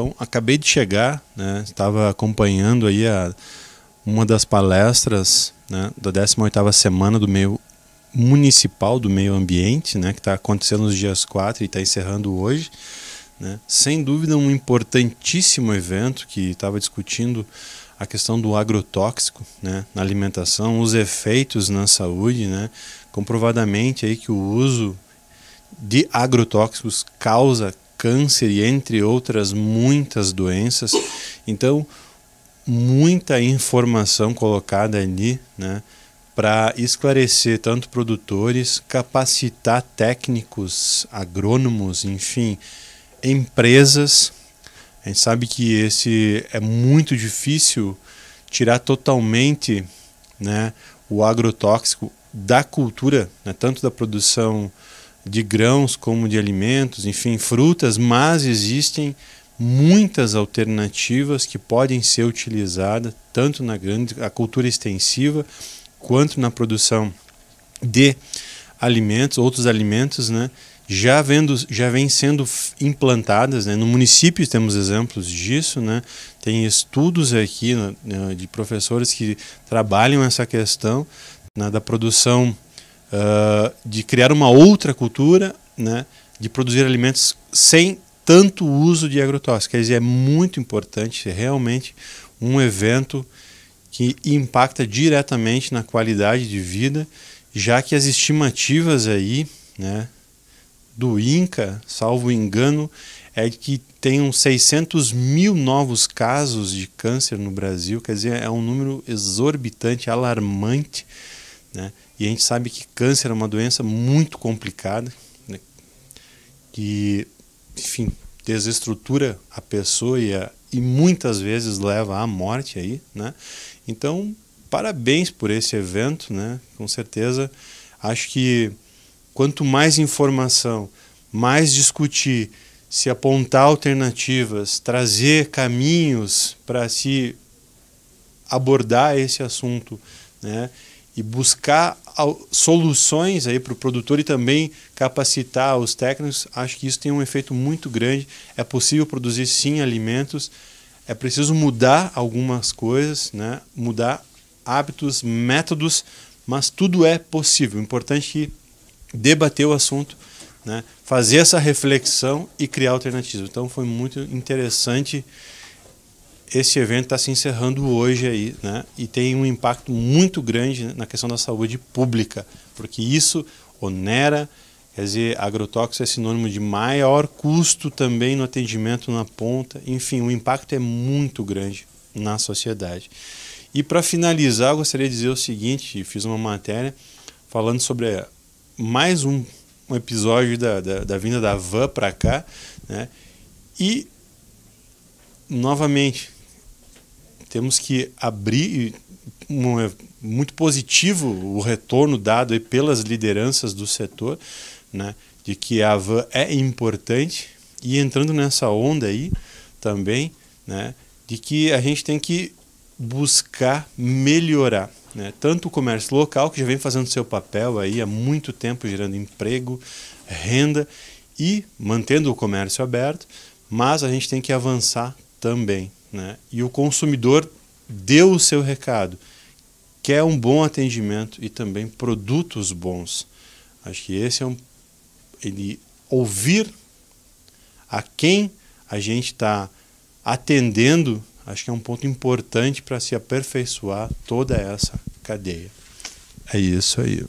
Então, acabei de chegar, né? estava acompanhando aí a, uma das palestras né? da 18ª semana do meio municipal do meio ambiente, né? que está acontecendo nos dias 4 e está encerrando hoje. Né? Sem dúvida, um importantíssimo evento que estava discutindo a questão do agrotóxico né? na alimentação, os efeitos na saúde, né? comprovadamente aí que o uso de agrotóxicos causa câncer e entre outras muitas doenças. Então, muita informação colocada ali, né? para esclarecer tanto produtores, capacitar técnicos, agrônomos, enfim, empresas. A gente sabe que esse é muito difícil tirar totalmente né, o agrotóxico da cultura, né, tanto da produção de grãos como de alimentos, enfim, frutas, mas existem muitas alternativas que podem ser utilizadas tanto na grande a cultura extensiva quanto na produção de alimentos, outros alimentos, né? Já vendo, já vem sendo implantadas, né? No município temos exemplos disso, né? Tem estudos aqui né, de professores que trabalham essa questão né, da produção uh, de criar uma outra cultura, né, de produzir alimentos sem tanto uso de agrotóxicos. Quer dizer, é muito importante, é realmente um evento que impacta diretamente na qualidade de vida, já que as estimativas aí, né, do INCA, salvo engano, é que tenham 600 mil novos casos de câncer no Brasil, quer dizer, é um número exorbitante, alarmante. Né? E a gente sabe que câncer é uma doença muito complicada, né? que, enfim, desestrutura a pessoa e, a, e muitas vezes leva à morte aí, né? Então, parabéns por esse evento, né? Com certeza, acho que quanto mais informação, mais discutir, se apontar alternativas, trazer caminhos para se abordar esse assunto, né? e buscar soluções aí para o produtor e também capacitar os técnicos, acho que isso tem um efeito muito grande. É possível produzir sim alimentos, é preciso mudar algumas coisas, né? mudar hábitos, métodos, mas tudo é possível. Importante é que debater o assunto, né? fazer essa reflexão e criar alternativas. Então foi muito interessante esse evento está se encerrando hoje aí, né? E tem um impacto muito grande na questão da saúde pública, porque isso onera, quer dizer, agrotóxico é sinônimo de maior custo também no atendimento na ponta, enfim, o impacto é muito grande na sociedade. E para finalizar, eu gostaria de dizer o seguinte: fiz uma matéria falando sobre eh, mais um, um episódio da, da, da, vinda da van para cá, né? E novamente temos que abrir um, é muito positivo o retorno dado pelas lideranças do setor, né, de que a van é importante e entrando nessa onda aí também, né, de que a gente tem que buscar melhorar, né, tanto o comércio local que já vem fazendo seu papel aí há muito tempo gerando emprego, renda e mantendo o comércio aberto, mas a gente tem que avançar também, né? E o consumidor deu o seu recado. Quer é um bom atendimento e também produtos bons. Acho que esse é um. Ele ouvir a quem a gente está atendendo, acho que é um ponto importante para se aperfeiçoar toda essa cadeia. É isso aí.